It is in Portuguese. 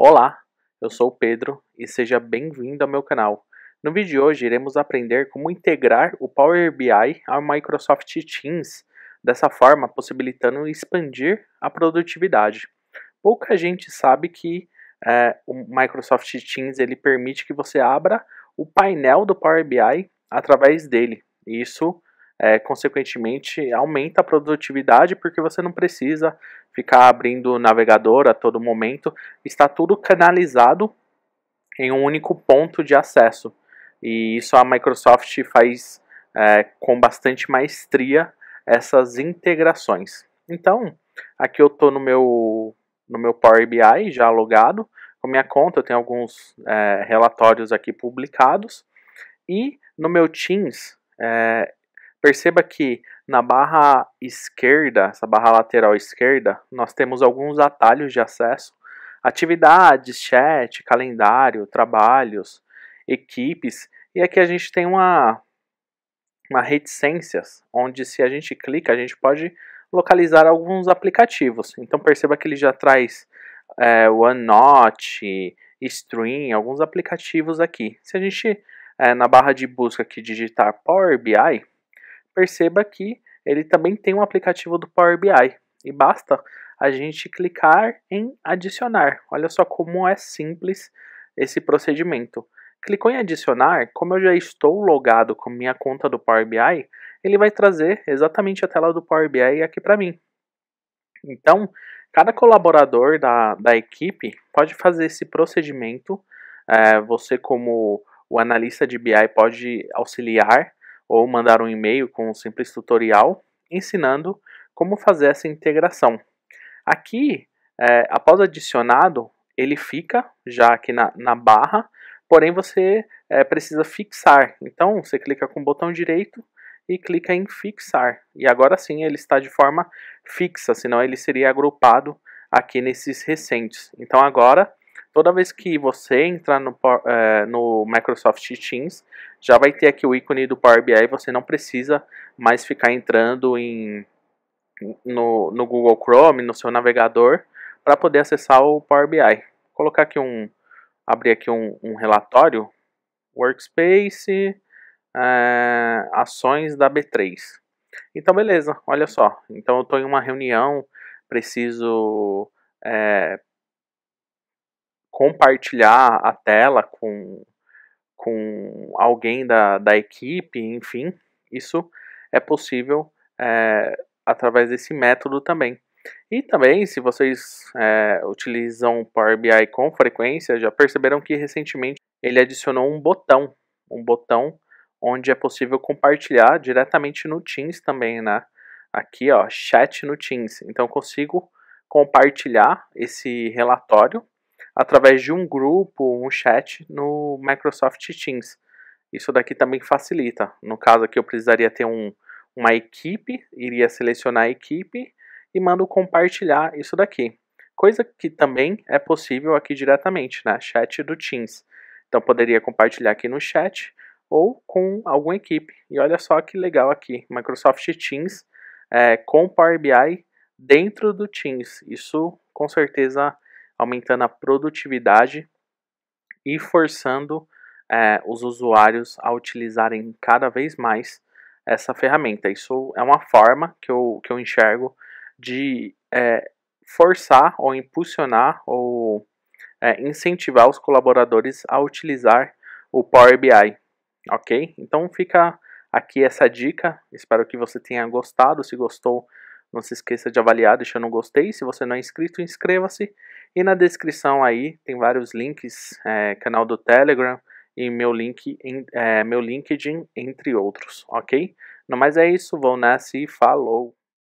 Olá, eu sou o Pedro e seja bem-vindo ao meu canal. No vídeo de hoje iremos aprender como integrar o Power BI ao Microsoft Teams, dessa forma possibilitando expandir a produtividade. Pouca gente sabe que é, o Microsoft Teams ele permite que você abra o painel do Power BI através dele. Isso é, consequentemente aumenta a produtividade porque você não precisa ficar abrindo o navegador a todo momento, está tudo canalizado em um único ponto de acesso. E isso a Microsoft faz é, com bastante maestria essas integrações. Então, aqui eu estou no meu, no meu Power BI já logado com minha conta, eu tenho alguns é, relatórios aqui publicados. E no meu Teams, é, Perceba que na barra esquerda, essa barra lateral esquerda, nós temos alguns atalhos de acesso. Atividades, chat, calendário, trabalhos, equipes. E aqui a gente tem uma, uma reticências, onde se a gente clica, a gente pode localizar alguns aplicativos. Então perceba que ele já traz é, OneNote, Stream, alguns aplicativos aqui. Se a gente, é, na barra de busca aqui, digitar Power BI, perceba que ele também tem um aplicativo do Power BI e basta a gente clicar em adicionar. Olha só como é simples esse procedimento. Clicou em adicionar, como eu já estou logado com minha conta do Power BI, ele vai trazer exatamente a tela do Power BI aqui para mim. Então, cada colaborador da, da equipe pode fazer esse procedimento. É, você, como o analista de BI, pode auxiliar ou mandar um e-mail com um simples tutorial ensinando como fazer essa integração. Aqui, é, após adicionado, ele fica já aqui na, na barra, porém você é, precisa fixar. Então, você clica com o botão direito e clica em fixar. E agora sim ele está de forma fixa, senão ele seria agrupado aqui nesses recentes. Então agora toda vez que você entrar no, é, no Microsoft Teams, já vai ter aqui o ícone do Power BI, você não precisa mais ficar entrando em, no, no Google Chrome, no seu navegador, para poder acessar o Power BI. Vou colocar aqui um, abrir aqui um, um relatório, Workspace, é, ações da B3. Então, beleza, olha só. Então, eu estou em uma reunião, preciso é, compartilhar a tela com, com alguém da, da equipe, enfim, isso é possível é, através desse método também. E também, se vocês é, utilizam Power BI com frequência, já perceberam que recentemente ele adicionou um botão, um botão onde é possível compartilhar diretamente no Teams também, né? Aqui, ó, chat no Teams. Então, eu consigo compartilhar esse relatório através de um grupo, um chat no Microsoft Teams. Isso daqui também facilita. No caso aqui eu precisaria ter um, uma equipe, iria selecionar a equipe e mando compartilhar isso daqui. Coisa que também é possível aqui diretamente, né? Chat do Teams. Então poderia compartilhar aqui no chat ou com alguma equipe. E olha só que legal aqui, Microsoft Teams é, com Power BI dentro do Teams. Isso com certeza aumentando a produtividade e forçando é, os usuários a utilizarem cada vez mais essa ferramenta. Isso é uma forma que eu, que eu enxergo de é, forçar ou impulsionar ou é, incentivar os colaboradores a utilizar o Power BI, ok? Então fica aqui essa dica. Espero que você tenha gostado. Se gostou, não se esqueça de avaliar deixando um gostei. Se você não é inscrito, inscreva-se. E na descrição aí tem vários links, é, canal do Telegram e meu link, é, meu LinkedIn, entre outros, ok? No mais é isso, vou nessa e falou!